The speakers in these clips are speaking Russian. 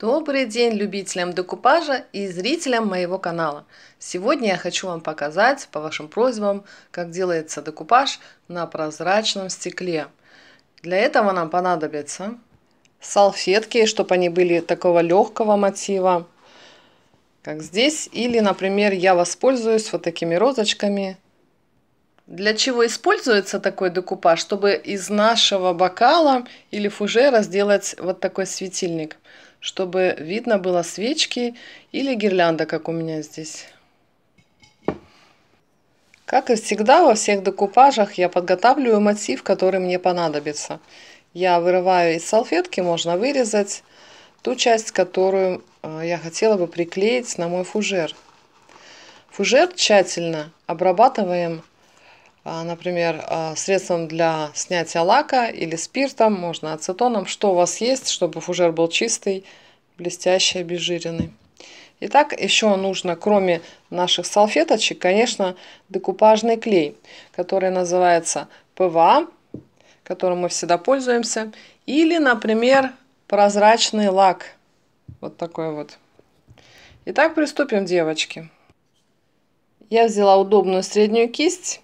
Добрый день любителям декупажа и зрителям моего канала! Сегодня я хочу вам показать, по вашим просьбам, как делается декупаж на прозрачном стекле. Для этого нам понадобятся салфетки, чтобы они были такого легкого мотива, как здесь. Или, например, я воспользуюсь вот такими розочками. Для чего используется такой декупаж? Чтобы из нашего бокала или фужера сделать вот такой светильник – чтобы видно было свечки или гирлянда, как у меня здесь. Как и всегда, во всех декупажах я подготавливаю мотив, который мне понадобится. Я вырываю из салфетки, можно вырезать ту часть, которую э, я хотела бы приклеить на мой фужер. Фужер тщательно обрабатываем а, например, а, средством для снятия лака или спиртом, можно ацетоном, что у вас есть, чтобы фужер был чистый, блестящий, обезжиренный. Итак, еще нужно, кроме наших салфеточек, конечно, декупажный клей, который называется ПВА, которым мы всегда пользуемся, или, например, прозрачный лак. Вот такой вот. Итак, приступим, девочки. Я взяла удобную среднюю кисть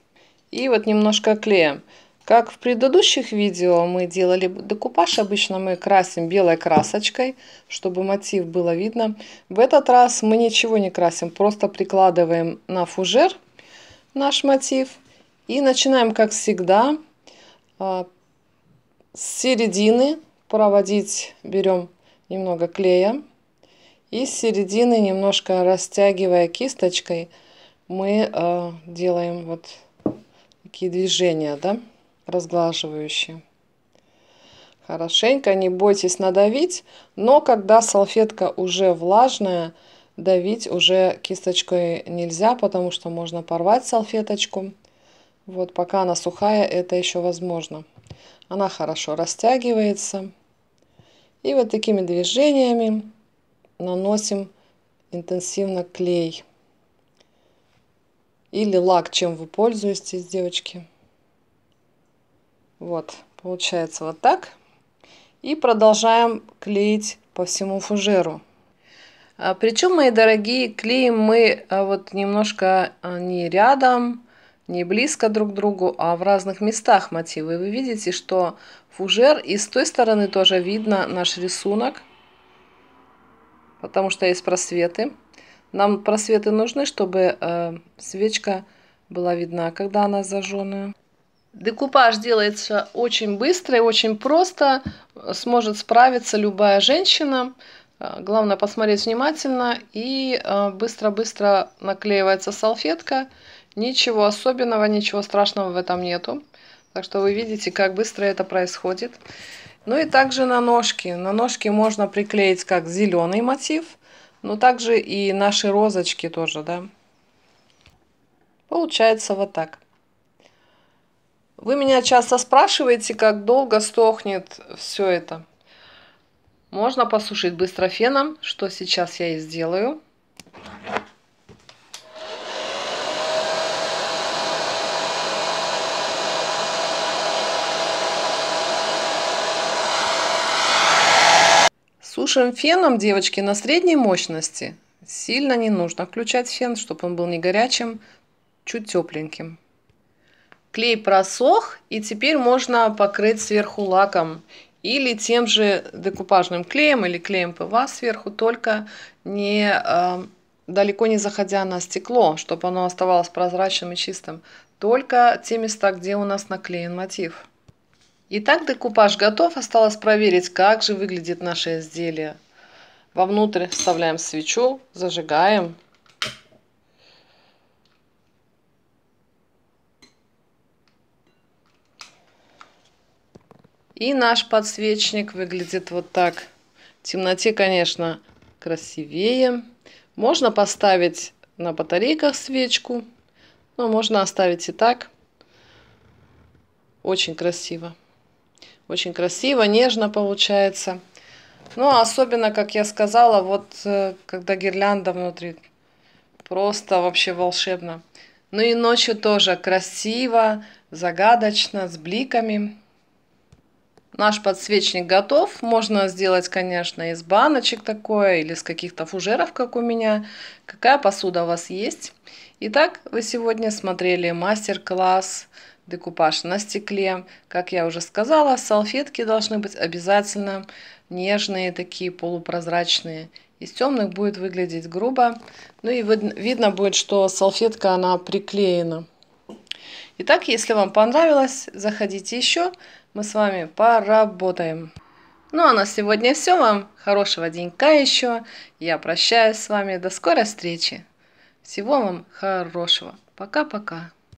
и вот немножко клеем. Как в предыдущих видео мы делали декупаж, обычно мы красим белой красочкой, чтобы мотив было видно. В этот раз мы ничего не красим, просто прикладываем на фужер наш мотив и начинаем, как всегда, а, с середины проводить, берем немного клея и с середины немножко растягивая кисточкой мы а, делаем вот такие движения, да, разглаживающие. Хорошенько, не бойтесь надавить, но когда салфетка уже влажная, давить уже кисточкой нельзя, потому что можно порвать салфеточку. Вот пока она сухая, это еще возможно. Она хорошо растягивается. И вот такими движениями наносим интенсивно клей. Или лак, чем вы пользуетесь, девочки. Вот, получается вот так. И продолжаем клеить по всему фужеру. А, причем, мои дорогие, клеим мы а, вот немножко а, не рядом, не близко друг к другу, а в разных местах мотивы. Вы видите, что фужер и с той стороны тоже видно наш рисунок, потому что есть просветы. Нам просветы нужны, чтобы э, свечка была видна, когда она зажженная. Декупаж делается очень быстро и очень просто. Сможет справиться любая женщина. Э, главное посмотреть внимательно и э, быстро-быстро наклеивается салфетка. Ничего особенного, ничего страшного в этом нету. Так что вы видите, как быстро это происходит. Ну и также на ножки. На ножки можно приклеить как зеленый мотив – ну также и наши розочки тоже, да. Получается вот так. Вы меня часто спрашиваете, как долго сохнет все это. Можно посушить быстро феном, что сейчас я и сделаю. Сушим феном, девочки, на средней мощности. Сильно не нужно включать фен, чтобы он был не горячим, чуть тепленьким. Клей просох, и теперь можно покрыть сверху лаком или тем же декупажным клеем или клеем ПВА сверху, только не э, далеко не заходя на стекло, чтобы оно оставалось прозрачным и чистым, только те места, где у нас наклеен мотив. Итак, декупаж готов. Осталось проверить, как же выглядит наше изделие. Вовнутрь вставляем свечу, зажигаем. И наш подсвечник выглядит вот так. В темноте, конечно, красивее. Можно поставить на батарейках свечку, но можно оставить и так. Очень красиво. Очень красиво, нежно получается. Ну, а особенно, как я сказала, вот э, когда гирлянда внутри. Просто вообще волшебно. Ну и ночью тоже красиво, загадочно, с бликами. Наш подсвечник готов. Можно сделать, конечно, из баночек такое или с каких-то фужеров, как у меня. Какая посуда у вас есть? Итак, вы сегодня смотрели мастер-класс декупаж на стекле. Как я уже сказала, салфетки должны быть обязательно нежные, такие полупрозрачные. Из темных будет выглядеть грубо. Ну и видно будет, что салфетка она приклеена. Итак, если вам понравилось, заходите еще. Мы с вами поработаем. Ну а на сегодня все. Вам хорошего денька еще. Я прощаюсь с вами. До скорой встречи. Всего вам хорошего. Пока-пока.